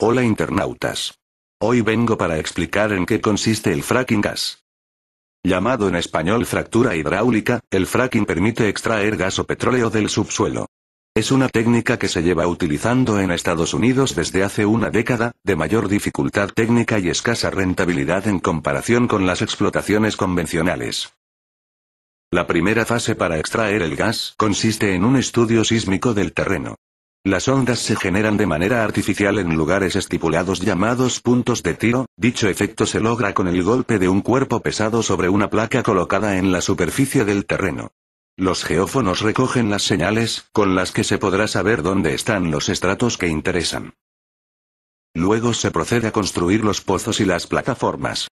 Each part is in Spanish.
Hola internautas. Hoy vengo para explicar en qué consiste el fracking gas. Llamado en español fractura hidráulica, el fracking permite extraer gas o petróleo del subsuelo. Es una técnica que se lleva utilizando en Estados Unidos desde hace una década, de mayor dificultad técnica y escasa rentabilidad en comparación con las explotaciones convencionales. La primera fase para extraer el gas consiste en un estudio sísmico del terreno. Las ondas se generan de manera artificial en lugares estipulados llamados puntos de tiro, dicho efecto se logra con el golpe de un cuerpo pesado sobre una placa colocada en la superficie del terreno. Los geófonos recogen las señales, con las que se podrá saber dónde están los estratos que interesan. Luego se procede a construir los pozos y las plataformas.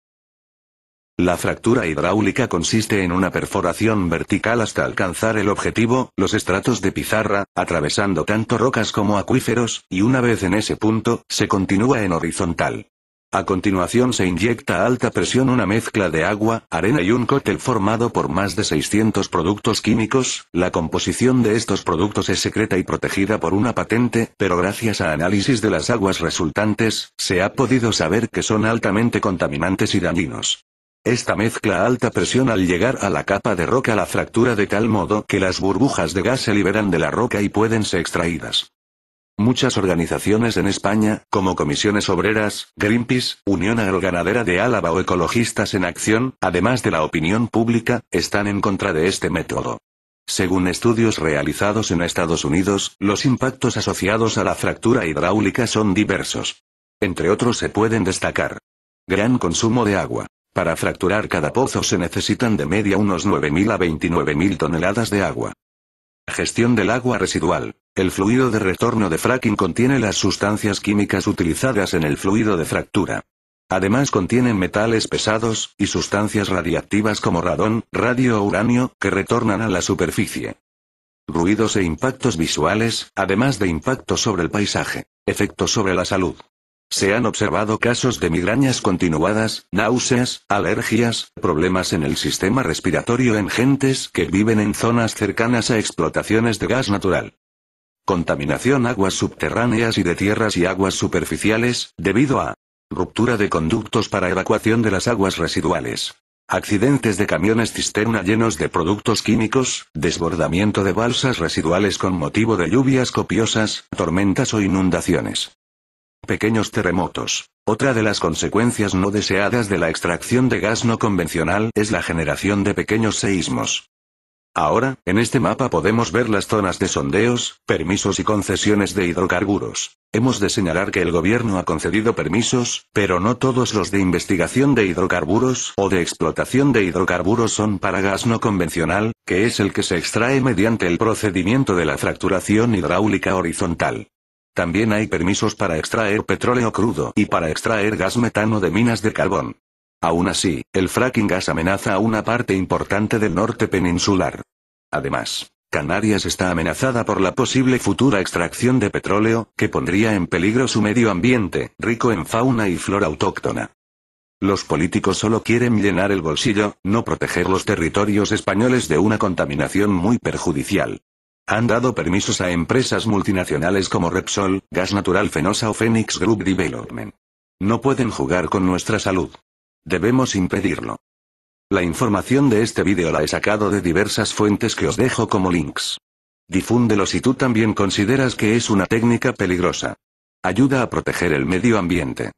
La fractura hidráulica consiste en una perforación vertical hasta alcanzar el objetivo, los estratos de pizarra, atravesando tanto rocas como acuíferos, y una vez en ese punto, se continúa en horizontal. A continuación se inyecta a alta presión una mezcla de agua, arena y un cóctel formado por más de 600 productos químicos, la composición de estos productos es secreta y protegida por una patente, pero gracias a análisis de las aguas resultantes, se ha podido saber que son altamente contaminantes y dañinos. Esta mezcla alta presión al llegar a la capa de roca la fractura de tal modo que las burbujas de gas se liberan de la roca y pueden ser extraídas. Muchas organizaciones en España, como comisiones obreras, Greenpeace, Unión Agroganadera de Álava o Ecologistas en Acción, además de la opinión pública, están en contra de este método. Según estudios realizados en Estados Unidos, los impactos asociados a la fractura hidráulica son diversos. Entre otros se pueden destacar gran consumo de agua, para fracturar cada pozo se necesitan de media unos 9.000 a 29.000 toneladas de agua. Gestión del agua residual. El fluido de retorno de fracking contiene las sustancias químicas utilizadas en el fluido de fractura. Además contienen metales pesados, y sustancias radiactivas como radón, radio o uranio, que retornan a la superficie. Ruidos e impactos visuales, además de impactos sobre el paisaje. Efectos sobre la salud. Se han observado casos de migrañas continuadas, náuseas, alergias, problemas en el sistema respiratorio en gentes que viven en zonas cercanas a explotaciones de gas natural. Contaminación aguas subterráneas y de tierras y aguas superficiales, debido a ruptura de conductos para evacuación de las aguas residuales. Accidentes de camiones cisterna llenos de productos químicos, desbordamiento de balsas residuales con motivo de lluvias copiosas, tormentas o inundaciones. Pequeños terremotos. Otra de las consecuencias no deseadas de la extracción de gas no convencional es la generación de pequeños seísmos. Ahora, en este mapa podemos ver las zonas de sondeos, permisos y concesiones de hidrocarburos. Hemos de señalar que el gobierno ha concedido permisos, pero no todos los de investigación de hidrocarburos o de explotación de hidrocarburos son para gas no convencional, que es el que se extrae mediante el procedimiento de la fracturación hidráulica horizontal. También hay permisos para extraer petróleo crudo y para extraer gas metano de minas de carbón. Aún así, el fracking gas amenaza a una parte importante del norte peninsular. Además, Canarias está amenazada por la posible futura extracción de petróleo, que pondría en peligro su medio ambiente, rico en fauna y flora autóctona. Los políticos solo quieren llenar el bolsillo, no proteger los territorios españoles de una contaminación muy perjudicial. Han dado permisos a empresas multinacionales como Repsol, Gas Natural Fenosa o Phoenix Group Development. No pueden jugar con nuestra salud. Debemos impedirlo. La información de este vídeo la he sacado de diversas fuentes que os dejo como links. Difúndelo si tú también consideras que es una técnica peligrosa. Ayuda a proteger el medio ambiente.